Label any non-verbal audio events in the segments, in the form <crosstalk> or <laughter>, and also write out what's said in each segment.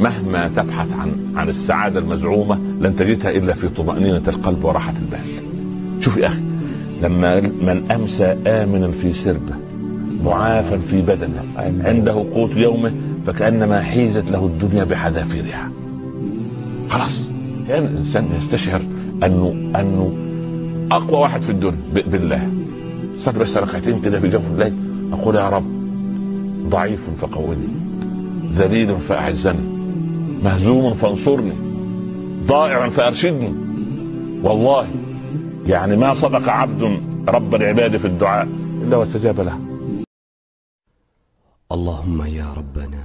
مهما تبحث عن عن السعادة المزعومة لن تجدها إلا في طمأنينة القلب وراحة البال. شوف يا أخي لما من أمسى آمنا في سربه معافا في بدنه عنده قوت يومه فكأنما حيزت له الدنيا بحذافيرها. خلاص كان يعني الإنسان يستشعر أنه أنه أقوى واحد في الدنيا بالله. صلي بس ركعتين كده في جوف الليل أقول يا رب ضعيف فقوني ذليل فأعزني مهزوم فانصرني ضائع فأرشدني والله يعني ما صدق عبد رب العباد في الدعاء إلا واستجاب له اللهم يا ربنا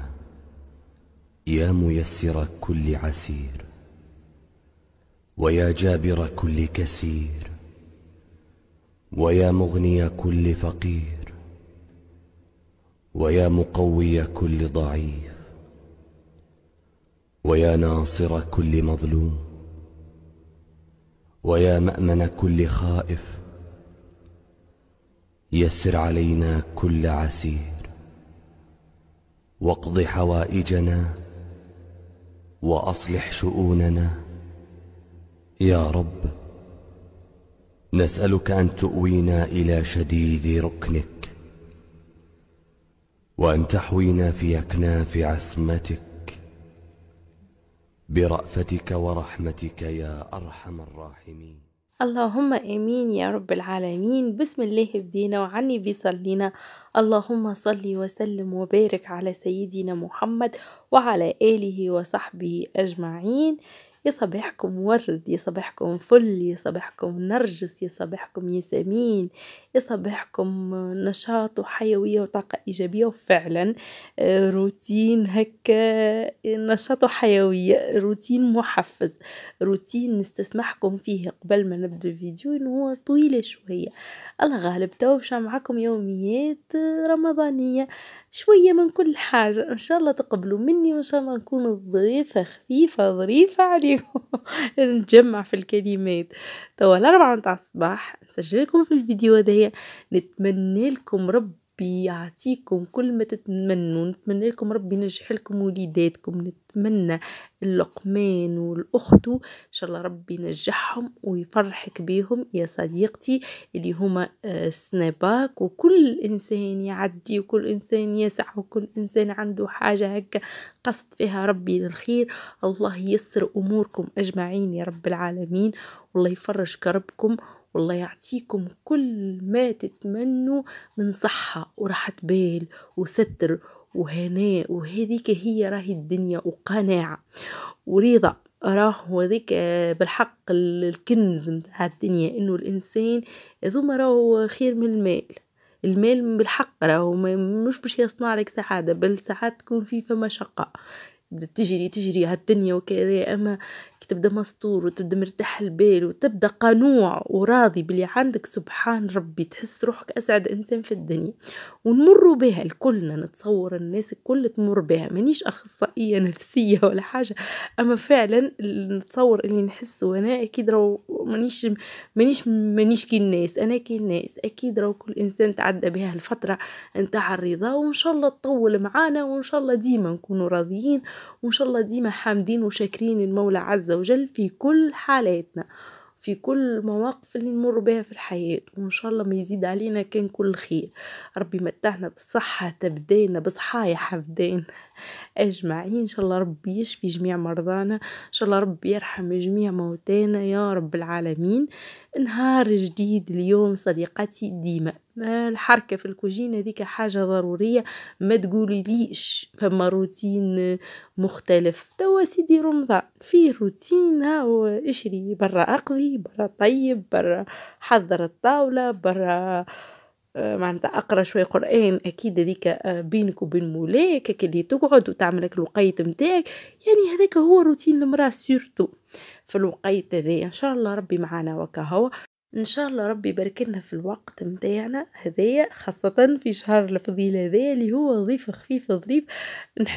يا ميسر كل عسير ويا جابر كل كسير ويا مغني كل فقير ويا مقوي كل ضعيف ويا ناصر كل مظلوم ويا مامن كل خائف يسر علينا كل عسير واقض حوائجنا واصلح شؤوننا يا رب نسالك ان تؤوينا الى شديد ركنك وأن تحوينا في أكناف عصمتك برأفتك ورحمتك يا أرحم الراحمين اللهم امين يا رب العالمين بسم الله بدينا وعني بيصلينا اللهم صل وسلم وبارك على سيدنا محمد وعلى اله وصحبه اجمعين يا صباحكم ورد يا صباحكم فل يا صباحكم نرجس يا صباحكم ياسمين يا صباحكم نشاط وحيوية وطاقة إيجابية وفعلا آه، روتين هكا نشاط وحيوية روتين محفز روتين نستسمحكم فيه قبل ما نبدأ الفيديو إنه هو طويلة شوية الله غالب توشى معكم يوميات رمضانية شوية من كل حاجة إن شاء الله تقبلوا مني وإن شاء الله نكون ضيفة خفيفة ظريفة عليكم نجمع <laughs> نتجمع في الكلمات توا الأربعة متاع الصباح نسجل لكم في الفيديو هذايا نتمنى لكم ربي ربي يعطيكم كل ما تتمنوا نتمنى لكم ربي ينجح لكم وليداتكم نتمنى اللقمان والاخت ان شاء الله ربي ينجحهم ويفرحك بيهم يا صديقتي اللي هما آه، سناباك وكل انسان يعدي وكل انسان يسعى وكل انسان عنده حاجه هكا قصد فيها ربي للخير الله يسر اموركم اجمعين يا رب العالمين والله يفرج كربكم والله يعطيكم كل ما تتمنوا من صحة وراحة بال وستر وهناء وهذيك هي راهي الدنيا وقناعة ورضا راه هذيك بالحق الكنز متاع الدنيا انه الانسان هذوما راهو خير من المال المال بالحق راهو مش باش يصنع لك سعادة بل ساعات تكون فيه فما شقة تجري تجري هالدنيا وكذا أما كي تبدا مستور وتبدا مرتاح البال وتبدا قنوع وراضي باللي عندك سبحان ربي تحس روحك أسعد إنسان في الدنيا ونمر بها الكلنا نتصور الناس الكل تمر بها مانيش أخصائية نفسية ولا حاجة أما فعلا نتصور اللي نحسه أنا أكيد راه مانيش مانيش مانيش كي الناس أنا كي الناس أكيد راه كل إنسان تعدى بها الفترة نتاع الرضا وإن شاء الله تطول معانا وإن شاء الله ديما نكونوا راضيين وإن شاء الله ديما حامدين وشاكرين المولى عز وجل في كل حالاتنا في كل المواقف اللي نمر بها في الحياة وإن شاء الله ما يزيد علينا كان كل خير ربي متعنا بالصحة تبدينا بصحايا حفدين أجمعين إن شاء الله ربي يشفي جميع مرضانا إن شاء الله ربي يرحم جميع موتانا يا رب العالمين نهار جديد اليوم صديقتي ديما ما الحركة في الكوجينة ذيك حاجة ضرورية ما تقولي ليش فما روتين مختلف توا سيدي رمضان فيه روتين هاو اشري برا اقضي برا طيب برا حضر الطاولة برا آه، معناتها اقرا شويه قران اكيد هذيك آه، بينك وبين مولاك اللي تقعد وتعملك الوقيت نتاعك يعني هذاك هو روتين المراه سورتو في الوقيت هذايا ان شاء الله ربي معانا وكهو ان شاء الله ربي يبارك لنا في الوقت نتاعنا هذايا خاصه في شهر الفضيل هذايا اللي هو وظيفه خفيف ظريف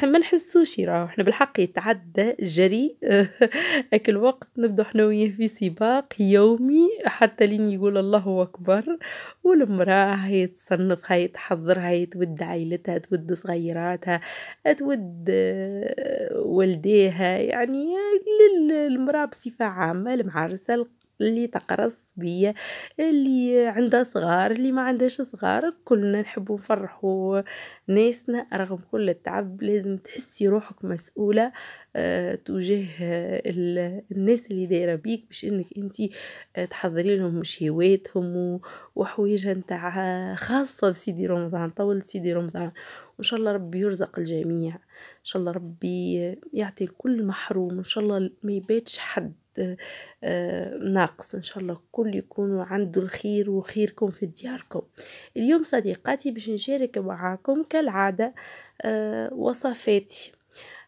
ما نحسوش راه احنا بالحق يتعدى جري <laughs> اكل الوقت نبدو احنا وياه في سباق يومي حتى لين يقول الله اكبر والمراه هي تصنف هي تحضر هي تود عائلتها تود صغيراتها تود آه، والديها يعني للمراه بصفه عامه المعرسه اللي تقرص بيا اللي عندها صغار اللي ما عندهاش صغار كلنا نحبوا نفرحوا ناسنا رغم كل التعب لازم تحسي روحك مسؤولة تجاه آه، الناس اللي دايره بيك باش انك انت آه، تحضري لهم مشهواتهم وحويجها نتاع آه، خاصه بسيدي رمضان طول سيدي رمضان وان شاء الله ربي يرزق الجميع ان شاء الله ربي يعطي الكل محروم ان شاء الله ما يباتش حد ناقص ان شاء الله الكل يكون عنده الخير وخيركم في دياركم اليوم صديقاتي باش نشارك معاكم كالعادة آه، وصفاتي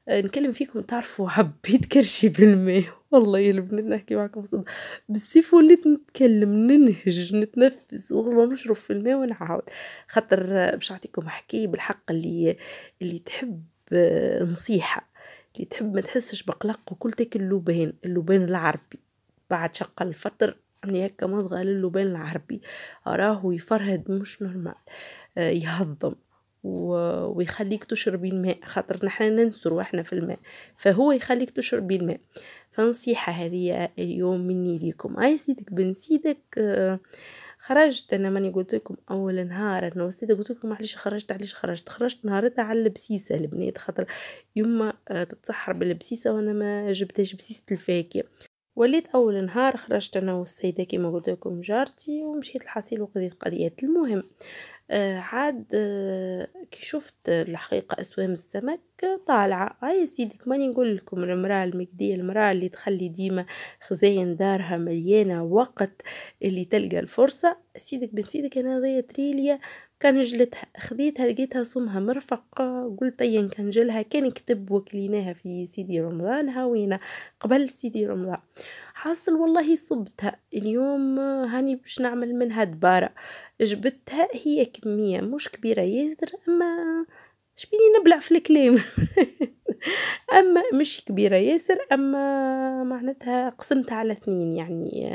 آه، نكلم فيكم تعرفوا حبيت كرشي بالماء <laughs> والله يا البنات نحكي معكم صدق بالسيف وليت نتكلم ننهج نتنفس نشرب في الماء ونعاود خاطر آه، باش نعطيكم حكايه بالحق اللي اللي تحب نصيحه اللي تحب ما تحسش بقلق وكل تاكل اللبان اللبان العربي بعد شق الفطر يعني هكا مضغه للبان العربي راه يفرهد مش نورمال يهضم و... ويخليك تشربي الماء خاطر نحنا ننسر واحنا في الماء فهو يخليك تشربي الماء فنصيحة هذه اليوم مني ليكم اي سيدك بن سيدك آه، خرجت انا ماني قلت لكم اول نهار انا وسيدة قلت لكم علاش خرجت علاش خرجت خرجت نهارتها على البسيسة البنات خاطر يما آه، تتسحر بالبسيسة وانا ما جبتهاش بسيسة الفاكهة وليت اول نهار خرجت انا والسيده كما قلت لكم جارتي ومشيت الحصيل وقضيت قضيات المهم آه، عاد آه، كي شفت الحقيقة أسوام السمك طالعة هاي سيدي ماني نقول لكم المرأة المجدية المرأة اللي تخلي ديما خزاين دارها مليانة وقت اللي تلقى الفرصة سيدك بن سيدك أنا هذايا تريليا كان جلتها خديتها لقيتها سمها مرفق قلت ايا كان جلها كان كتب وكليناها في سيدي رمضان هاوينا قبل سيدي رمضان حاصل والله صبتها اليوم هاني باش نعمل منها دبارة جبتها هي كمية مش كبيرة ياسر اما شبيني نبلع في الكليم <laughs> اما مش كبيره ياسر اما معناتها قسمتها على اثنين يعني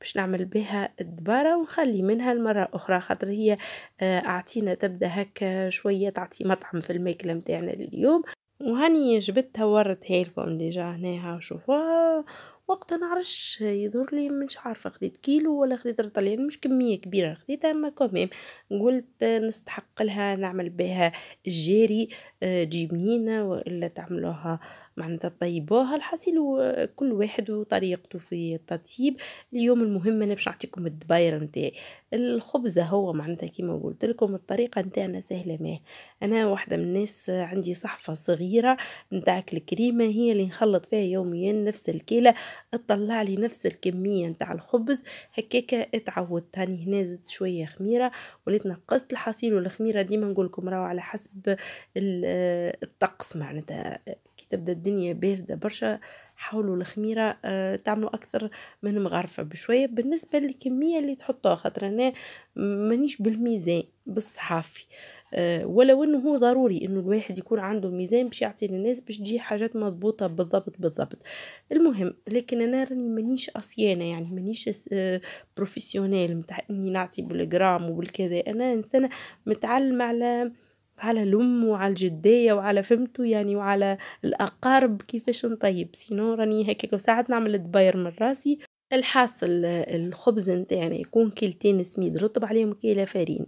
باش نعمل بها الدباره ونخلي منها المره اخرى خاطر هي آه، اعطينا تبدا هكا شويه تعطي مطعم في الماكله نتاعنا لليوم وهاني جبتها وردتها لكم ديجا هناها شوفوها وقتها نعرفش يظهر لي مش عارفه خديت كيلو ولا خديت رطل يعني مش كميه كبيره خديتها اما كوميم قلت نستحق لها نعمل بها جيري آه، جيب منينه والا تعملوها معناتها طيبوها الحاصل كل واحد وطريقته في التطيب اليوم المهم انا باش نعطيكم الدباير نتاعي الخبزه هو معناتها كيما قلت لكم الطريقه نتاعنا سهله ماه انا واحده من الناس عندي صحفه صغيره نتاع الكريمه هي اللي نخلط فيها يوميا نفس الكيله تطلع لي نفس الكميه نتاع الخبز هكاك اتعودت هاني هنا زدت شويه خميره وليت نقصت الحصيل والخميره ديما نقول لكم راهو على حسب الطقس معناتها كي تبدا الدنيا باردة برشا حاولوا الخميرة آه، تعملوا أكثر من مغرفة بشوية بالنسبة للكمية اللي تحطوها خاطر أنا مانيش بالميزان بالصحافي آه، ولو انه هو ضروري انه الواحد يكون عنده ميزان باش يعطي للناس باش تجي حاجات مضبوطه بالضبط بالضبط المهم لكن انا راني مانيش اصيانه يعني مانيش بروفيسيونيل آه، متاع اني نعطي بالجرام وبالكذا انا انسانه متعلمه على على الأم وعلى الجديه وعلى فهمتو يعني وعلى الأقارب كيفاش نطيب سينو راني هكاك وساعات نعمل دباير من راسي الحاصل الخبز نتاعنا يكون كيلتين سميد رطب عليهم كيلة فارين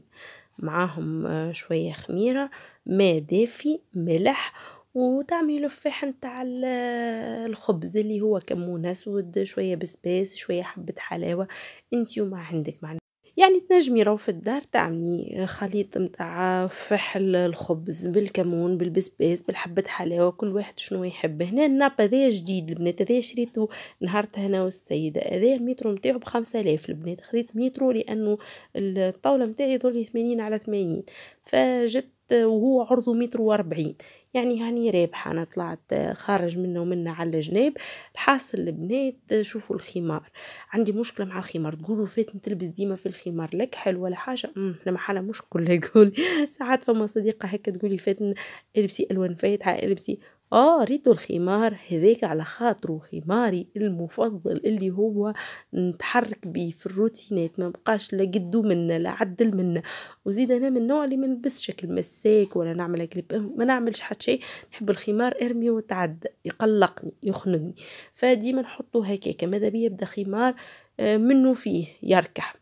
معاهم آه، شوية خميرة ماء دافي ملح وتعمل لفاح نتاع آه، الخبز اللي هو كمون اسود شويه بسباس شويه حبه حلاوه انت وما عندك معناها يعني تنجم راهو في الدار تعملي خليط متاع فحل الخبز بالكمون بالبسباس بالحبة حلاوة كل واحد شنو يحب هنا الناب هذايا جديد البنات هذايا شريته نهارتها انا والسيدة هذايا المترو نتاعو ب 5000 البنات خذيت مترو لأنه الطاولة نتاعي ظل ثمانين على ثمانين فجت وهو عرضه متر وأربعين يعني هاني رابحة أنا طلعت خارج منه ومنا على الجناب الحاصل البنات شوفوا الخمار عندي مشكلة مع الخمار تقولوا فاتن تلبس ديما في الخمار لك حلو ولا حاجة لما حالة مش كلها يقول ساعات فما صديقة هكا تقولي فاتن البسي ألوان فاتحة البسي آه ريتو الخمار هذاك على خاطرو خماري المفضل اللي هو نتحرك بيه في الروتينات ما بقاش لا قدو منا لا عدل منا وزيد انا من النوع اللي ما شكل المساك ولا نعمل كليب ما نعملش حتى شيء نحب الخمار ارمي وتعدى يقلقني يخنقني فديما نحطو هكاك ماذا بيا يبدا خمار آه، منه فيه يركح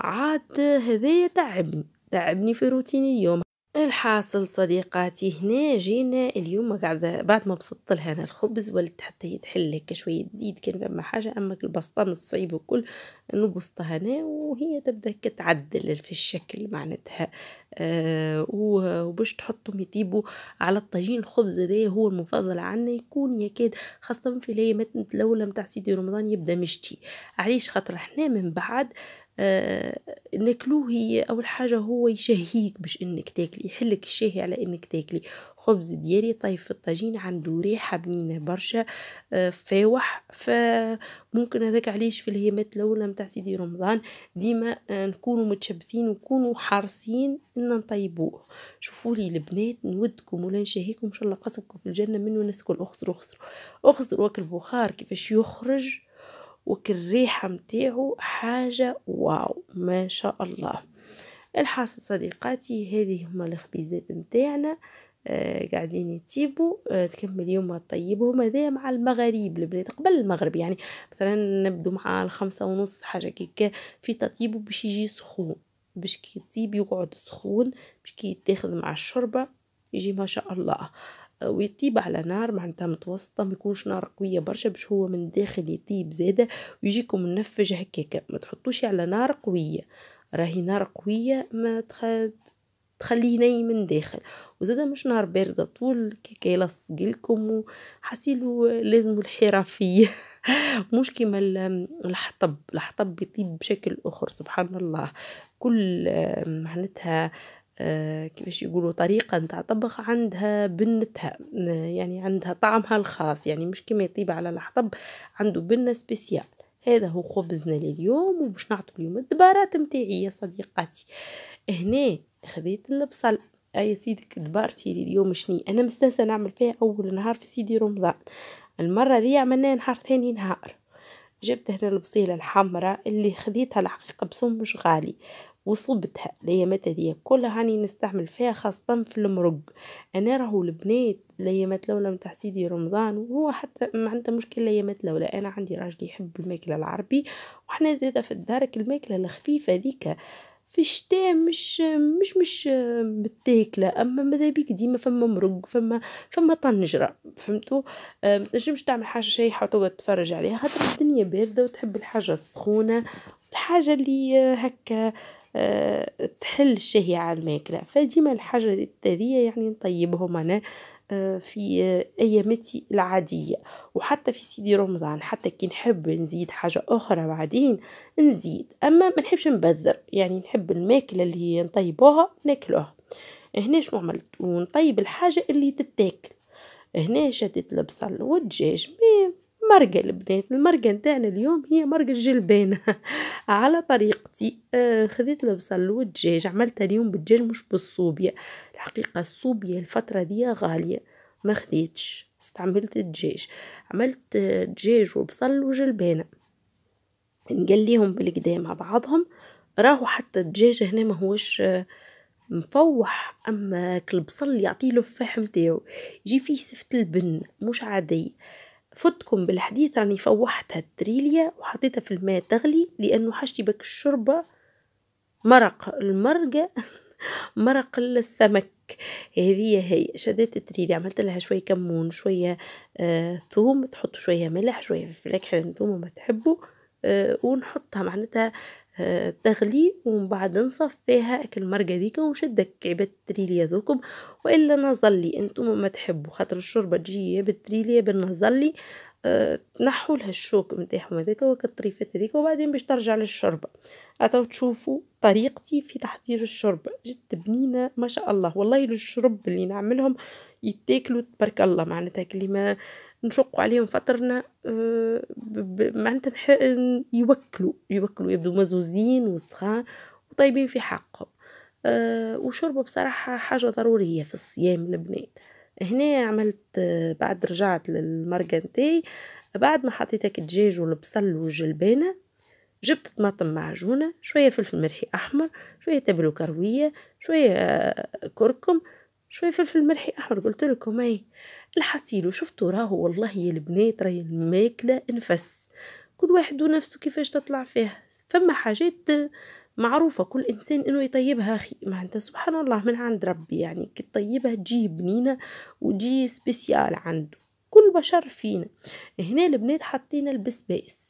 عاد هذايا تعبني تعبني في روتين اليوم الحاصل صديقاتي هنا جينا اليوم قاعدة بعد ما بسطت لها انا الخبز ولت حتى يتحل هكا شوية تزيد كان فما حاجة اما البسطان الصعيب وكل نبسطها انا وهي تبدا هكا تعدل في الشكل معناتها آه وباش تحطهم يطيبوا على الطاجين الخبز هذايا هو المفضل عنا يكون يكاد خاصة في الايامات الاولى متاع سيدي رمضان يبدا مشتي علاش خاطر احنا من بعد آه، ناكلوه اول حاجه هو يشهيك باش انك تاكلي يحلك الشهي على انك تاكلي خبز ديالي طايف في الطاجين عنده ريحه بنينه برشا آه، فاوح فممكن هذاك علاش في الهيمات الاولى نتاع سيدي رمضان ديما آه، نكونوا متشبثين ونكونوا حارسين ان نطيبوه شوفوا لي البنات نودكم ولا نشهيكم ان شاء الله قصبكم في الجنه منه نسكن كل اخسروا اخسروا اخسروا بخار كيفاش يخرج وكالريحة متاعو حاجة واو ما شاء الله الحاصل صديقاتي هذه هما الخبيزات متاعنا آه قاعدين يتيبوا آه تكمل يومها طيبهم هذا مع المغاريب البنات قبل المغرب يعني مثلا نبدو مع الخمسة ونص حاجة كيكا في تطيبه باش يجي سخون باش كي يطيب يقعد سخون باش كي يتاخذ مع الشربة يجي ما شاء الله ويطيب على نار معناتها متوسطه ما يكونش نار قويه برشا باش هو من الداخل يطيب زاده ويجيكم منفج هكاك ما تحطوش على نار قويه راهي نار قويه ما تخد تخليه نايم من داخل وزاده مش نار بارده طول كي يلصق لكم وحاسيلو لازم الحرفيه <laughs> مش كيما الحطب الحطب يطيب بشكل اخر سبحان الله كل معناتها آه، كيفاش يقولوا طريقة نتاع طبخ عندها بنتها يعني عندها طعمها الخاص يعني مش كما يطيب على الحطب عنده بنة سبيسيال هذا هو خبزنا لليوم وباش نعطوا اليوم الدبارات نتاعي يا صديقاتي هنا خذيت البصل اي سيدي دبارتي لليوم شني انا مستنسه نعمل فيها اول نهار في سيدي رمضان المره ذي عملناها نهار ثاني نهار جبت هنا البصيله الحمراء اللي خديتها الحقيقه بسوم مش غالي وصبتها ليامات هذيا كلها راني نستعمل فيها خاصة في المرق انا راهو البنات ليامات لولا متاع سيدي رمضان وهو حتى ما عنده مشكل ليامات لولا انا عندي راجلي يحب الماكله العربي وحنا زاده في الدارك الماكله الخفيفه ذيك في الشتاء مش مش مش بتاكلة أما ماذا بيك ديما فما مرق فما فما طنجرة فهمتوا أه متنجمش تعمل حاجة شايحة وتقعد تتفرج عليها خاطر الدنيا باردة وتحب الحاجة السخونة الحاجة اللي هكا تحل الشهية على الماكلة فديما الحاجة التالية يعني نطيبهم أنا آه، في أيامتي العادية وحتى في سيدي رمضان حتى كي نحب نزيد حاجة أخرى بعدين نزيد أما ما نحبش نبذر يعني نحب الماكلة اللي نطيبوها ناكلوها هنا شنو عملت ونطيب الحاجة اللي تتاكل هنا شديت البصل والدجاج مرقة البنات المرقة نتاعنا اليوم هي مرقة جلبانة <laughs> على طريقتي آه، خذيت البصل والدجاج عملتها اليوم بالدجاج مش بالصوبيا الحقيقة الصوبيا الفترة دي غالية ما خذيتش استعملت الدجاج عملت آه، دجاج وبصل وجلبانة نقليهم بالقدا مع بعضهم راهو حتى الدجاج هنا ما هوش آه، مفوح اما كالبصل يعطيه لفاح نتاعو يجي فيه سفت البن مش عادي فوتكم بالحديث راني فوحت التريليا وحطيتها في الماء تغلي لأنه حاجتي بك الشوربة مرق المرقة <laughs> مرق السمك هذه هي شدت التريلي عملت لها شويه كمون شويه آه ثوم تحط شويه ملح شويه فلفل حلو نتوما ما تحبوا آه ونحطها معناتها تغلي ومن بعد نصفيها هاك المرقه ديك ونشد عباد التريليا ذوكم والا نظلي انتم ما تحبوا خاطر الشوربه تجي يا بالتريليا بالنظلي آه، تنحوا لها الشوك نتاعهم هذاك وكالطريفات هذيك وبعدين باش ترجع للشوربه عطاو تشوفوا طريقتي في تحضير الشوربه جد بنينه ما شاء الله والله الشرب اللي نعملهم يتاكلوا تبارك الله معناتها كلمه نشق عليهم فطرنا آه، معناتها يوكلوا يوكلوا يبدو مزوزين وسخان وطيبين في حقهم أه وشربوا بصراحة حاجة ضرورية في الصيام البنات هنا عملت آه، بعد رجعت للمرقنتي نتاعي بعد ما حطيتك الدجاج والبصل والجلبانة جبت طماطم معجونة شوية فلفل ملحي أحمر شوية تبلو كروية شوية آه، كركم شويه فلفل ملحي احمر قلت لكم اي الحصيل وشفتوا راهو والله يا البنات راهي الماكله نفس كل واحد ونفسه كيفاش تطلع فيها فما حاجات معروفة كل إنسان إنه يطيبها أخي ما أنت سبحان الله من عند ربي يعني كي تطيبها تجي بنينة وتجي سبيسيال عنده كل بشر فينا هنا البنات حطينا البسباس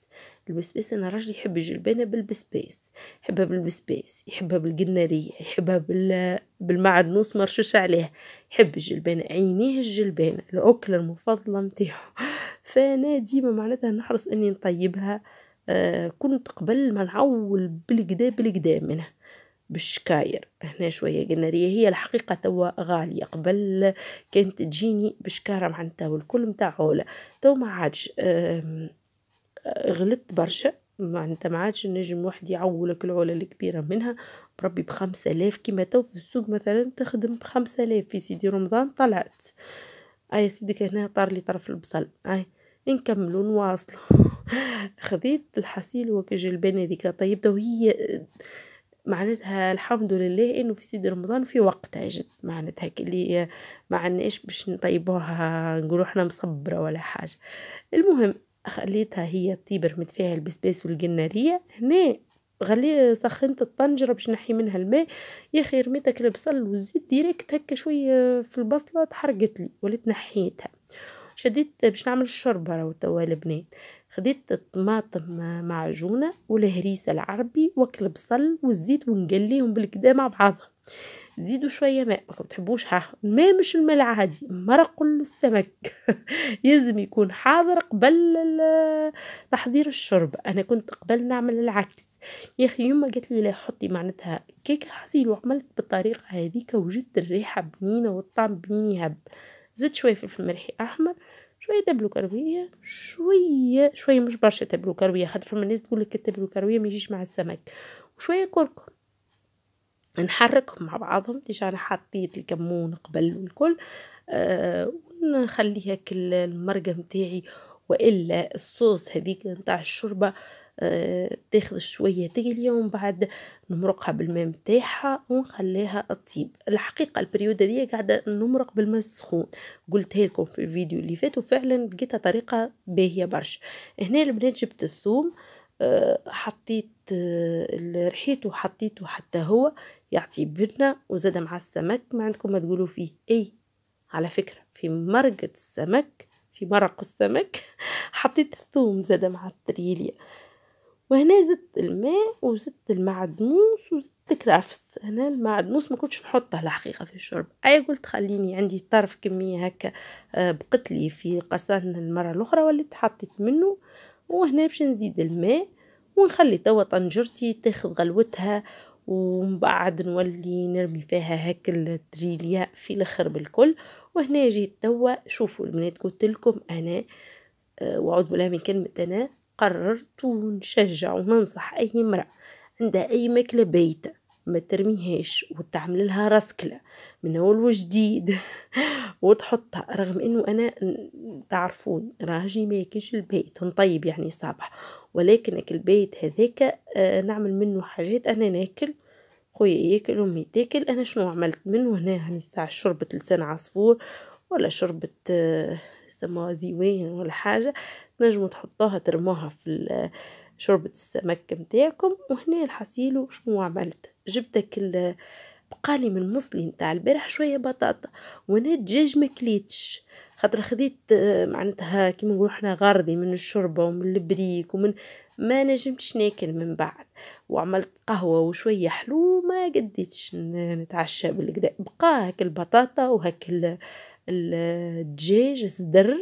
البسباس انا راجلي يحب الجلبانه بالبسباس يحبها بالبسباس يحبها بالقناريه يحبها بال <hesitation> بالمعدنوس مرشوش عليها يحب الجلبانه عينيه الجلبانه الاكله المفضله نتاعو <laughs> فانا ديما معناتها نحرص اني نطيبها آه كنت قبل ما نعول بالقدا بالقدا منها بالشكاير هنا شوية قنارية هي الحقيقة توا غالية قبل كانت تجيني بشكارة معناتها والكل متاع عولة تو ما عادش آه غلطت برشا انت ما عادش نجم واحد يعولك العولة الكبيرة منها بربي بخمسة آلاف كيما تو في السوق مثلا تخدم بخمسة آلاف في سيدي رمضان طلعت أي سيدك هنا طار لي طرف البصل أي نكملوا نواصلوا <laughs> خذيت الحصيل ذيك طيب ده وهي معناتها الحمد لله انه في سيدي رمضان في وقتها جد معناتها اللي ما عناش باش نطيبوها نقولوا احنا مصبره ولا حاجه المهم خليتها هي تطيب رميت فيها البسباس والجناريه هنا غلي سخنت الطنجره باش نحي منها الماء يا اخي رميتك البصل والزيت ديريكت هكا شويه في البصله تحرقت لي وليت نحيتها شديت باش نعمل الشوربه راهو توا البنات خديت الطماطم معجونه والهريسه العربي وكل بصل والزيت ونقليهم بالكدا مع بعضهم زيدوا شويه ماء ما تحبوش ها الماء مش الماء العادي مرق السمك <laughs> يلزم يكون حاضر قبل <hesitation> تحضير الشرب انا كنت قبل نعمل العكس يا اخي يما قالت لي لا حطي معناتها كيكه حصيل وعملت بالطريقه هذيك وجدت الريحه بنينه والطعم بنين يهب زدت شويه فلفل ملحي احمر شويه تبلو كرويه شويه شويه مش برشا تبلو كرويه خاطر فما ناس تقول لك التبلو كرويه ما يجيش مع السمك وشويه كركم نحركهم مع بعضهم ديجا أنا حطيت الكمون قبل والكل آه ونخلي هيك المرقة نتاعي وإلا الصوص هذيك نتاع الشوربة آه تاخذ شوية تقل اليوم بعد نمرقها بالماء نتاعها ونخليها تطيب الحقيقة البريود هذه قاعدة نمرق بالماء السخون قلت لكم في الفيديو اللي فات وفعلا لقيتها طريقة باهية برشا هنا البنات جبت الثوم آه حطيت آه رحيته وحطيته حتى هو يعطي بدنة وزاد مع السمك ما عندكم ما تقولوا فيه اي على فكرة في مرقة السمك في مرق السمك <laughs> حطيت الثوم زاد مع التريليا وهنا زدت الماء وزدت المعدنوس وزدت الكرافس هنا المعدنوس ما كنتش نحطه الحقيقه في الشرب اي قلت خليني عندي طرف كميه هكا آه، بقت لي في قصان المره الاخرى وليت حطيت منه وهنا باش نزيد الماء ونخلي توا طنجرتي تاخذ غلوتها ومن بعد نولي نرمي فيها هك التريليا في الاخر بالكل وهنا جيت توا شوفوا البنات قلت لكم انا آه، وعود بلا بالله من كلمه انا قررت ونشجع وننصح اي امراه عندها اي ماكله بايته ما ترميهاش وتعمل لها رسكلة من اول وجديد <laughs> وتحطها رغم انه انا تعرفون راجي ما يكيش البيت نطيب يعني صباح ولكن البيت هذاك آه، نعمل منه حاجات انا ناكل خويا ياكل امي تاكل انا شنو عملت منه هنا هني يعني الساعه شربة لسان عصفور ولا شربة آه، سما زيوان ولا حاجه تنجموا تحطوها ترموها في شوربة السمك متاعكم وهنا الحصيلو شنو عملت جبتك بقالي من المصلي نتاع البارح شويه بطاطا وانا الدجاج ما كليتش خاطر خديت آه، معناتها كيما نقولوا احنا غرضي من الشوربه ومن البريك ومن ما نجمتش ناكل من بعد وعملت قهوة وشوية حلو ما قديتش نتعشى بالكدا بقى هك البطاطا وهك الدجاج صدر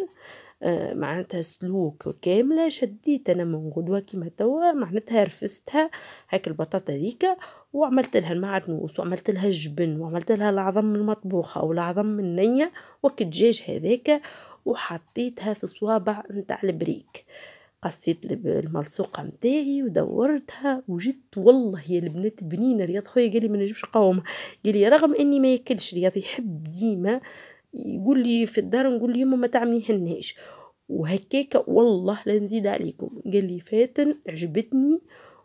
آه، معناتها سلوك كاملة شديت أنا من غدوة كيما توا معناتها رفستها هاك البطاطا ذيكا وعملت لها المعدنوس وعملت لها الجبن وعملت لها العظم المطبوخة والعظم النية الدجاج هذاك وحطيتها في صوابع نتاع البريك قصيت الملصوقه متاعي ودورتها وجدت والله يا البنات بنينه رياض خويا قال لي ما نجمش نقاومها قال لي رغم اني ما ياكلش رياض يحب ديما يقول لي في الدار نقول لي ما تعمليهناش وهكاك والله لا نزيد عليكم قال لي فاتن عجبتني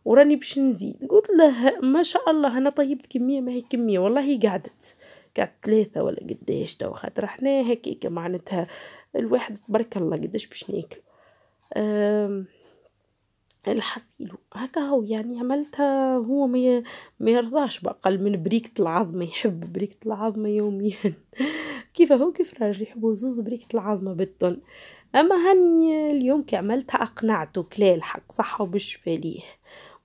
وراني باش نزيد قلت له ما شاء الله انا طيبت كميه ما هي كميه والله قعدت قعدت ثلاثه ولا قداش تو خاطر احنا هكاك معناتها الواحد تبارك الله قداش باش ناكل الحصيل هكا هو يعني عملتها هو ما ما يرضاش بقل من بريكة العظمة يحب بريكة العظمة يوميا كيف هو كيف راجل يحبوا زوز بريكة العظمة بالطن اما هاني اليوم كي عملتها اقنعته كلا الحق صح وبالشفا ليه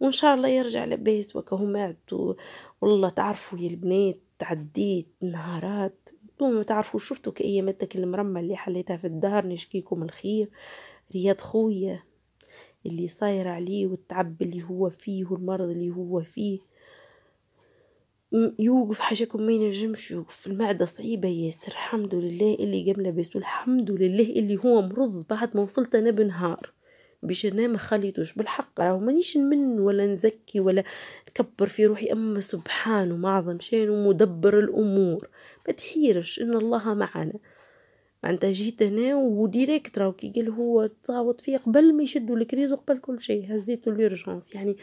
وان شاء الله يرجع لباس وكهما عدو والله تعرفوا يا البنات تعديت نهارات انتم تعرفوا شفتوا متك المرمى اللي حليتها في الدار نشكيكم الخير رياض خويا اللي صاير عليه والتعب اللي هو فيه والمرض اللي هو فيه يوقف حاجاكم ما ينجمش يوقف المعدة صعيبة ياسر الحمد لله اللي قام لاباس الحمد لله اللي هو مرض بعد ما وصلت انا بنهار باش انا ما خليتوش بالحق راه مانيش نمن ولا نزكي ولا نكبر في روحي اما سبحان ومعظم شان ومدبر الامور ما تحيرش ان الله معنا انت جيت هنا وديريكت راه كي قال هو تصاوت فيه قبل ما يشدوا الكريز وقبل كل شيء هزيتو لورجونس يعني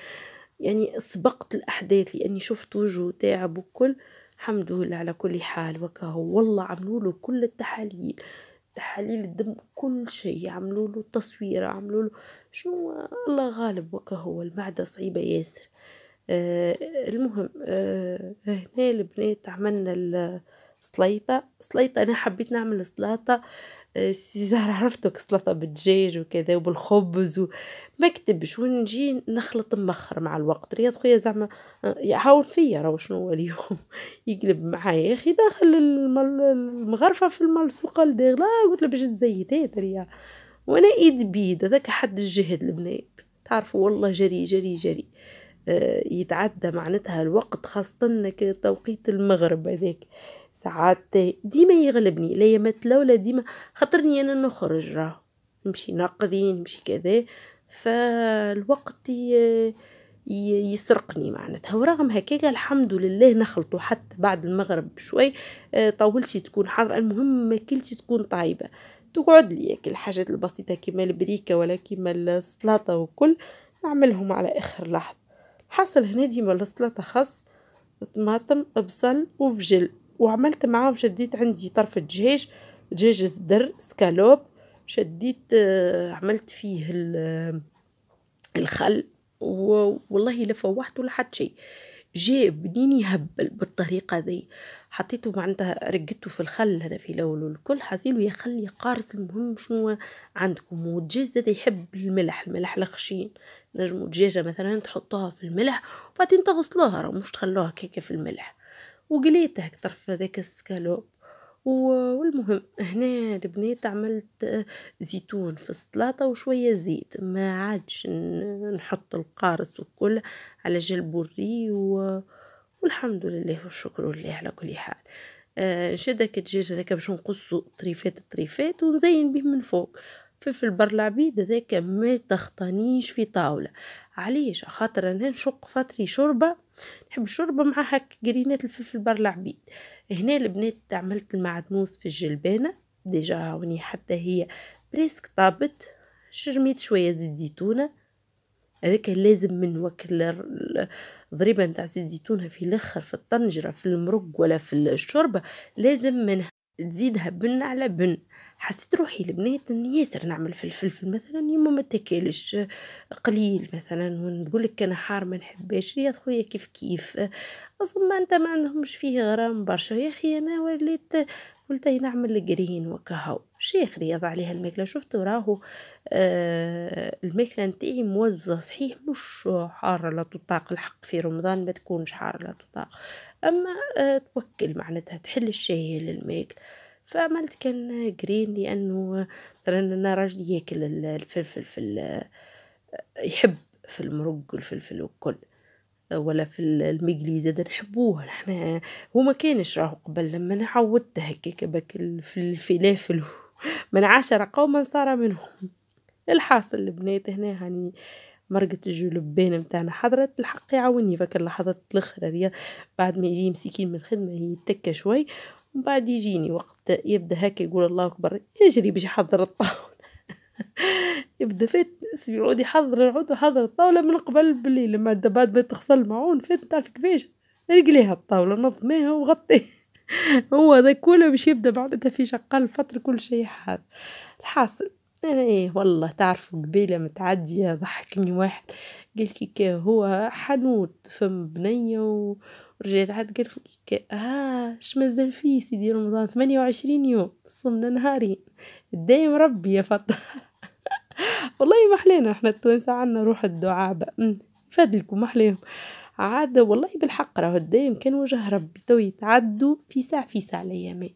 يعني سبقت الأحداث لأني شفت وجهه تاعب وكل الحمد لله على كل حال وكهو والله عملوا له كل التحاليل تحاليل الدم كل شيء عملوا له تصوير عملوا له شنو الله غالب وكهو المعدة صعيبة ياسر آه المهم آه هنا البنات عملنا السليطة سليطة أنا حبيت نعمل سلطة سيزار إيه، عرفتو كسلطة بالدجاج وكذا وبالخبز وما كتبش ونجي نخلط مخر مع الوقت رياض خويا زعما آه، يحاول فيا راهو شنو اليوم <laughs> يقلب معايا يا اخي داخل المغرفة في الملصوقة لداخلة قلت له باش تزيد هي رياض وانا ايد بيد هذاك حد الجهد البنات تعرفوا والله جري جري جري آه، يتعدى معناتها الوقت خاصة توقيت المغرب هذاك ساعات ديما يغلبني لا يمت لولا ديما خاطرني انا نخرج راه نمشي نقضي نمشي كذا فالوقت يسرقني معناتها ورغم هكاك الحمد لله نخلطو حتى بعد المغرب بشوي آه، طاولتي تكون حاضرة المهم ماكلتي تكون طايبة تقعد لي الحاجات البسيطة كيما البريكة ولا كيما السلطة وكل نعملهم على آخر لحظة حاصل هنا ديما السلطة خاص طماطم بصل وفجل وعملت معاهم شديت عندي طرف دجاج دجاج زدر سكالوب شديت آه، عملت فيه آه، الخل والله لا فوحت ولا حد شيء جاء بنين يهبل بالطريقة ذي حطيته معناتها رقدته في الخل هذا في لولو الكل حزينه يا خل يا قارص المهم شنو عندكم والدجاج زاد يحب الملح الملح الخشين نجمو دجاجة مثلا تحطوها في الملح وبعدين تغسلوها راه مش تخلوها كيكة في الملح وقليته كتر في هذاك السكالوب والمهم هنا البنات عملت آه، زيتون في السلطة وشوية زيت ما عادش نحط القارص وكل على جال بوري و... والحمد لله والشكر لله على كل حال آه شدك الدجاج هذاك باش نقصو طريفات طريفات ونزين به من فوق فلفل بر العبيد هذاك ما تخطانيش في طاولة علاش خاطر انا نشق فطري شوربة نحب شوربة مع هك قرينات الفلفل بر العبيد هنا البنات عملت المعدنوس في الجلبانة ديجا هوني حتى هي بريسك طابت شرميت شوية زيت زيتونة هذاك لازم من وكل ضريبة نتاع زيت زيتونة في الاخر في الطنجرة في المرق ولا في الشوربة لازم منها تزيدها بن على بن حسيت روحي البنات ياسر نعمل في الفلفل مثلا يما ما تاكلش قليل مثلا ونقول لك انا حار ما نحبهاش يا خويا كيف كيف اصلا ما انت ما عندهمش فيه غرام برشا يا اخي انا وليت قلت نعمل الجرين وكهو شيخ رياض عليها الماكله شفت راهو آه الماكله نتاعي موزه صحيح مش حاره لا تطاق الحق في رمضان ما تكونش حاره لا تطاق أما آه، توكل معناتها تحل الشاي للميك فعملت كان جرين لأنه مثلا أنا راجلي ياكل الفلفل في يحب في المرق والفلفل والكل ولا في المقلي زاد نحبوه نحنا هو ما كانش راهو قبل لما انا عودته هكاك باكل في الفلافل <laughs> من عشرة قوما صار منهم <laughs> الحاصل البنات هنا هاني يعني مرقت الجلبانة متاعنا حضرت الحق يعاوني فك اللحظات الأخرى بعد ما يجي مسكين من الخدمة يتكى شوي ومن بعد يجيني وقت يبدا هكا يقول الله أكبر يجري باش يحضر الطاولة <laughs> يبدا فات اسمي يعود يحضر يعود وحضر الطاولة من قبل بالليل لما بعد ما تغسل المعون فات تعرف كيفاش رجليها الطاولة نظميها وغطيها <laughs> هو ذا كله باش يبدا بعدها في شقال فترة كل شيء حاضر الحاصل ايه والله تعرفوا قبيله متعديه ضحكني واحد قال كي هو حنوت فم بنيه ورجال عاد قال كي اه اش مازال فيه سيدي رمضان ثمانية وعشرين يوم صمنا نهارين دايم ربي يا فطر <laughs> والله ما حلينا احنا التوانسه عندنا روح الدعابه أمم، فادلكم ما حليهم عاد والله بالحق راهو دايم كان وجه ربي تو يتعدوا في ساعه في ساعه الايامات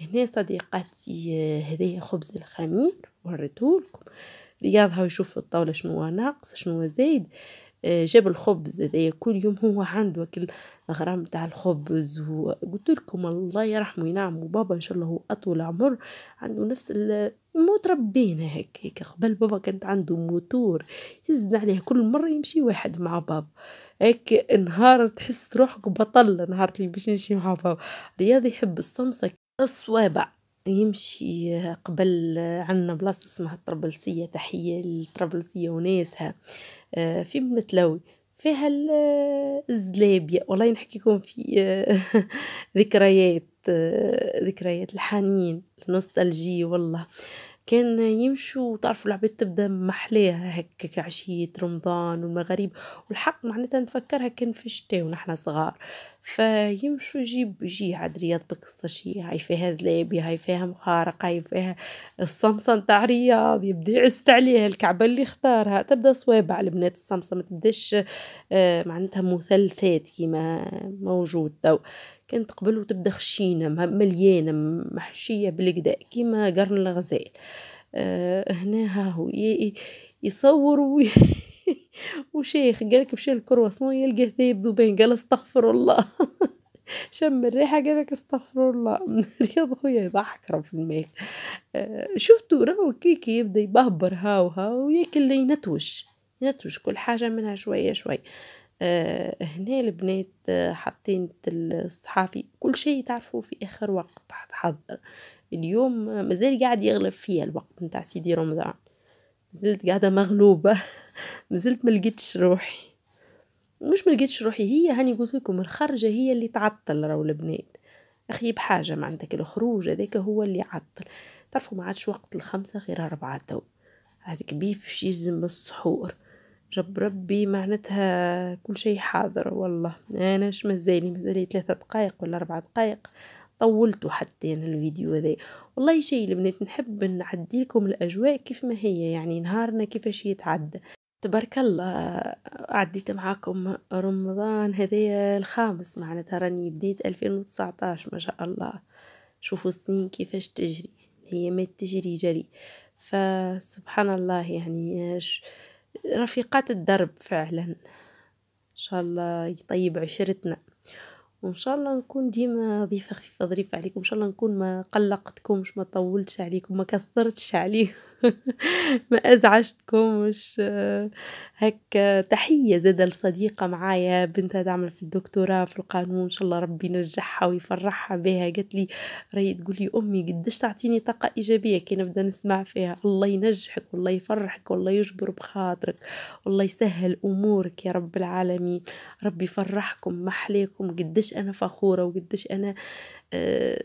هنا صديقاتي آه، هذايا خبز الخمير وريتهولكم رياض هاو يشوف في الطاولة شنو ناقص شنو زايد آه، جاب الخبز هذايا كل يوم هو عنده كل غرام تاع الخبز وقلت لكم الله يرحمه ينعم بابا ان شاء الله هو اطول عمر عنده نفس الموت ربينا هيك هيك قبل بابا كانت عنده موتور يزن عليه كل مره يمشي واحد مع بابا هيك نهار تحس روحك بطل نهار اللي باش نمشي مع بابا رياض يحب الصمصه الصوابع يمشي قبل عندنا بلاصة اسمها الطربلسية تحية للطربلسية وناسها آه، في متلوي فيها الزلابية والله نحكيكم في آه، <laughs> ذكريات آه، ذكريات الحنين النوستالجي والله كان يمشوا وتعرفوا العباد تبدا محلاها هكا عشية رمضان والمغاربة والحق معناتها نتفكرها كان في الشتاء ونحنا صغار فيمشوا يجيب يجي عاد رياض بقصة شي هاي فيها زلابي هاي فيها مخارق هاي فيها الصمصن تاع رياض يبدا يعست عليها الكعبة اللي اختارها تبدا صوابع البنات الصمصة ما تبداش آه، معناتها مثلثات كيما موجود تو كانت قبل وتبدا خشينه مليانه محشيه بالكدا كيما قرن الغزال أه هنا ها هو يصور وي <laughs> وشيخ قالك مشى للكرواسون يلقى ثيب ذوبان قال استغفر الله <laughs> شم الريحه قالك استغفر الله <laughs> رياض خويا يضحك راه في الماء آه، شفتوا راهو كيك يبدا يبهبر هاو هاو ياكل ينتوش ينتوش كل حاجه منها شويه شويه آه، هنا البنات آه، حاطين الصحافي كل شيء تعرفوا في اخر وقت تحضر اليوم مازال قاعد يغلب فيها الوقت نتاع سيدي رمضان مازلت قاعده مغلوبه <laughs> مازلت ما لقيتش روحي مش ما لقيتش روحي هي هاني قلت لكم الخرجه هي اللي تعطل راهو البنات اخي بحاجه ما عندك الخروج هذاك هو اللي عطل تعرفوا ما عادش وقت الخمسه غير اربعه تو هذاك بيف باش يلزم السحور جب ربي معنتها كل شيء حاضر والله اناش مازالي مازالي ثلاثة دقائق ولا أربع دقائق طولت حتى أنا الفيديو هذا والله شيء البنات نحب نعدي لكم الأجواء كيف ما هي يعني نهارنا كيفاش يتعدى تبارك الله عديت معاكم رمضان هذايا الخامس معناتها راني بديت 2019 ما شاء الله شوفوا السنين كيفاش تجري هي ما تجري جري فسبحان الله يعني رفيقات الدرب فعلا إن شاء الله يطيب عشرتنا وإن شاء الله نكون ديما ضيفه خفيفة ظريفة عليكم إن شاء الله نكون ما قلقتكمش ما طولتش عليكم ما كثرتش عليكم <laughs> ما ازعجتكم مش هيك تحيه زاد لصديقه معايا بنتها تعمل في الدكتوراه في القانون ان شاء الله ربي ينجحها ويفرحها بها قالت لي راهي تقول لي امي قديش تعطيني طاقه ايجابيه كي نبدا نسمع فيها الله ينجحك والله يفرحك والله يجبر بخاطرك والله يسهل امورك يا رب العالمين ربي يفرحكم محليكم قديش انا فخوره وقديش انا أه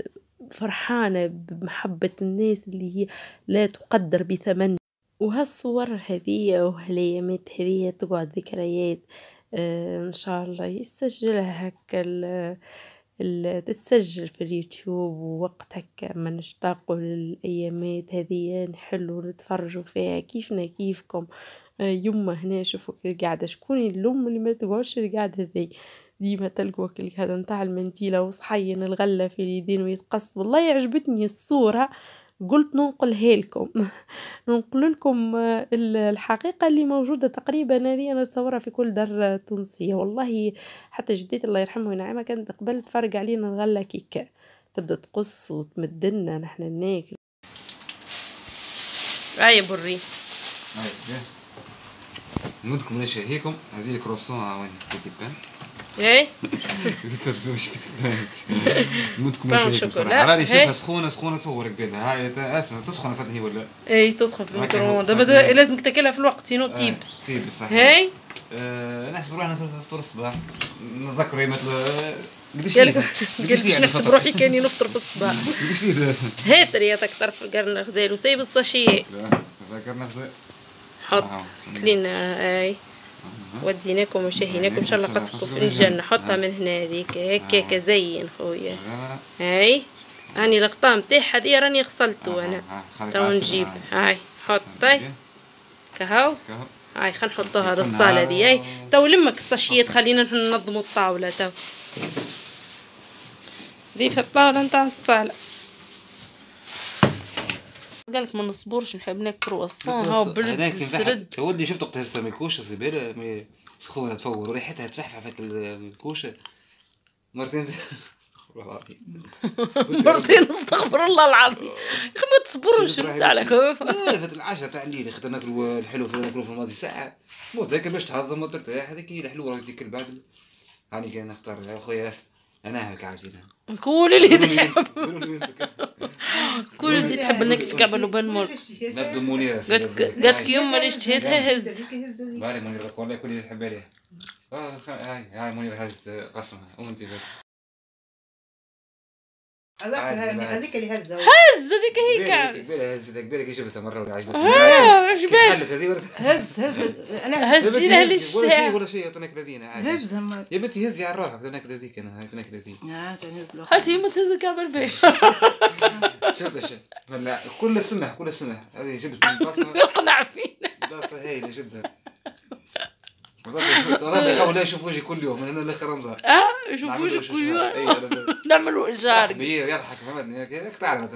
فرحانة بمحبة الناس اللي هي لا تقدر بثمن وهالصور هذية وهالأيامات هذية تقعد ذكريات آه، ان شاء الله يسجلها هكا تتسجل في اليوتيوب ووقتك هكا ما نشتاق للأيامات هذه نحلو نتفرجوا فيها كيفنا كيفكم آه، يما هنا شوفوا القعده شكون اللوم اللي ما تقعدش القعدة هذه ديما تلقوا هذا نتاع المنديله وصحين الغله في اليدين ويتقص والله عجبتني الصوره قلت <laughs> ننقل لكم ننقل آه، لكم الحقيقة اللي موجودة تقريبا هذه أنا أتصورها في كل دار تونسية والله حتى جديد الله يرحمه ونعمه كانت قبل تفرق علينا الغلة كيكا تبدا تقص وتمدلنا نحن ناكل راي آه بري آه، نودكم نشاهيكم هذه كروسون هاوني تبان ايه مش بتبات موت كما شيء بصراحه راني شايفها سخونه سخونه تفورك بينها هاي اسمع تسخن هي ولا اي تسخن في الميكرووند دابا لازمك تاكلها في الوقت سينو تيبس تيبس صح هاي نحسب روحنا في فطور الصباح نتذكر ايامات قداش قال باش نحسب روحي كاني نفطر في الصباح هات رياضك طرف قرن غزال وسايب الساشيه ذكرنا غزال حط كلينا اي وديناكم وشهيناكم ان شاء الله قصكم في يعني الجنه حطها من هنا هذيك هكاك آه. زين خويا آه. هاي هاني لقطه نتاعها هذه راني غسلتو آه، انا تو نجيب هاي حطي كهو هاي خلينا نحطوها للصاله هذه هاي تو لمك الساشيات خلينا ننظموا الطاوله تو ضيف الطاوله نتاع الصاله قالك ما نصبرش نحب ناكل كرواسون هاو برد سرد ولدي شفت وقت هزت من الكوشه صبيره مي سخونه تفور وريحتها ريحتها في الكوشه مرتين مرتين استغفر الله العظيم <laughs> يا اخي ما تصبروش رد عليك فات العشاء تاع الليل خدنا ناكلوا الحلو ناكلوا في الماضي ساعه مو ذاك باش تهضم وترتاح هذيك هي الحلوه راهي تاكل بعد هاني كان نختار خويا ياسر انا هيك عاوزينها كل اللي تحب كل اللي تحب انك تكعب تكعبل وبن مر نبدو منيرة قالت لك يوم ماني اشتهيتها هز بالي منيرة والله كل اللي تحب عليها آه، هاي هاي منيرة هزت قسمها وانت هذيك اللي هزه هز هذيك هي كعب هز هزتها كبيره كي جبتها مره وعجبتني اه عجبتك هز هز انا هزت لها ليش ولا شيء ولا شيء اعطيناك لذينا عادي هز يا بنتي هزي على روحك اعطيناك لذيك انا اعطيناك لذيك اه تنزل حتى يوم تهز كعب البيت شفت شفت ولا كل سمح كل سمح هذه جبت من باصه اقنع فينا باصه هايله جدا راني <laughs> يشوف وجهي كل يوم من هنا لاخر رمضان اه يشوف وجهي كل يوم إيه، <laughs> نعملوا كبير يضحك فهمتني كيف تعرف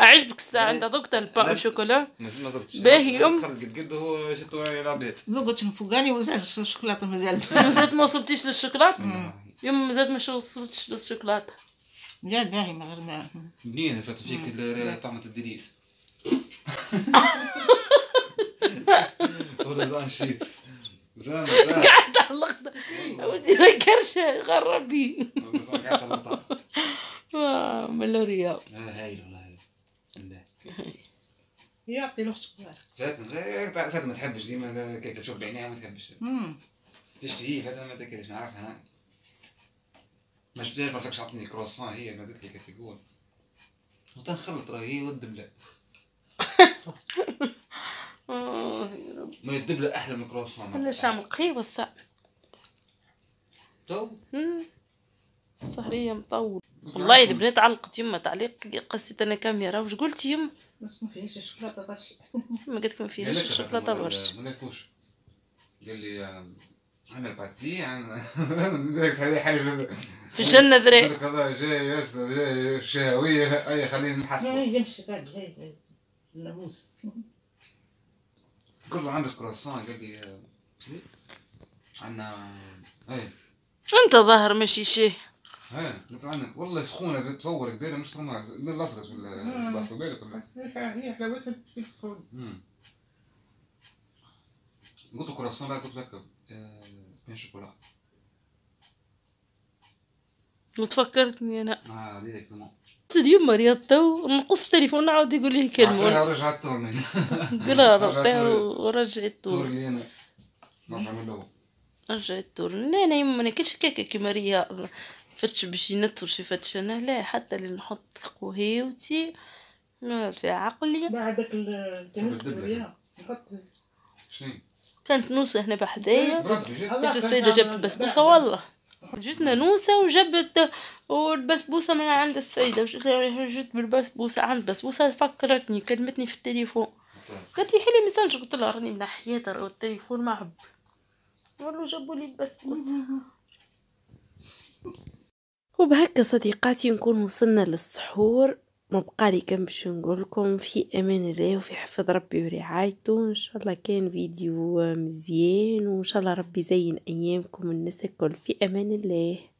عجبك الساعه يعني انت ذقت الباء شوكولا ما ذقتش باهي يوم قد قد هو شتو العباد ذقت فوقاني وزعت الشوكولاته مازال <laughs> مازال ما وصلتيش للشوكولاته يوم مازال ما وصلتش للشوكولاته لا باهي من غير ما منين فات فيك طعمه الدنيس ورزان شيت <laughs> قعدت على اللقطه ودي راهي كرشه غربي <laughs> آه، ملوريا هايل والله بسم الله يعطي له اختبار فاتن فاتن ما تحبش ديما تشوف بعينيها ما تحبش تشتهي فاتن ما تاكلش نعرفها ما شفتهاش ما عرفتكش عطتني كروسون هي ما درت لي كتقول وتنخلط راهي والدبله <laughs> اه يا رب ما يدب له احلى من كروسون شام قهيوه قيوصة تو السهرية مطول والله البنات علقت يما تعليق قصيت انا كاميرا واش قلت يما ما فيهاش الشوكولاته برشا <laughs> ما قلت ما فيهاش الشوكولاته برشا ما ناكلوش قال لي آه، انا باتي انا <laughs> في الجنة ذري هذا جاي ياسر جاي شهوية اي خليني نحسن يمشي غادي هاي الناموس قبل عندك كروسون قال لي عندنا ايه انت ظاهر ماشي شيء ايه قلت عندك والله سخونه تفور كبيره مش طماع من الاصغر ولا بالك كلها هي حلاوتها في الصور قلت كروسون قلت لك إيه، بين شوكولا وتفكرتني انا اه ديريكتومون اليوم مريض تو نقص التليفون نعاود يقول ليه كلمه عطيها له رجعت تورني <laughs> قول له رجعت الطور الطور لي انا نرجع من الاول لا انا ما ناكلش كيما ريا فتش باش ينطر شي فتش انا لا حتى اللي نحط قهيوتي نقعد في عقلي بعدك التنس نحط شنو كانت نوسه هنا بحدايا كنت السيده جابت بسبوسه والله جيت نوسة وجبت والبسبوسة من عند السيدة جت بالبسبوسة عند بسبوسة فكرتني كلمتني في التليفون قالت لي حلي مسنج قلت لها راني من حياتها التليفون ما عب والو جابوا لي البسبوسة وبهكا صديقاتي نكون وصلنا للسحور ما بقى لي كان باش نقول لكم في امان الله وفي حفظ ربي ورعايته ان شاء الله كان فيديو مزيان وان شاء الله ربي يزين ايامكم الناس الكل في امان الله